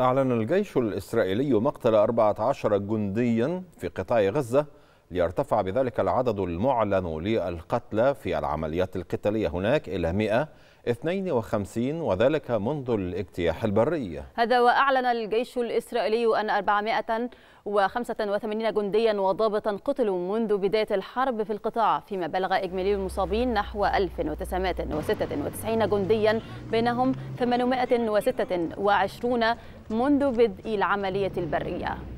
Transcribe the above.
أعلن الجيش الإسرائيلي مقتل 14 جنديا في قطاع غزة ليرتفع بذلك العدد المعلن للقتلى في العمليات القتالية هناك إلى 152 وذلك منذ الاجتياح البري هذا وأعلن الجيش الإسرائيلي أن 485 جنديا وضابطا قتلوا منذ بداية الحرب في القطاع فيما بلغ إجمالي المصابين نحو 1996 جنديا بينهم 826 منذ بدء العملية البرية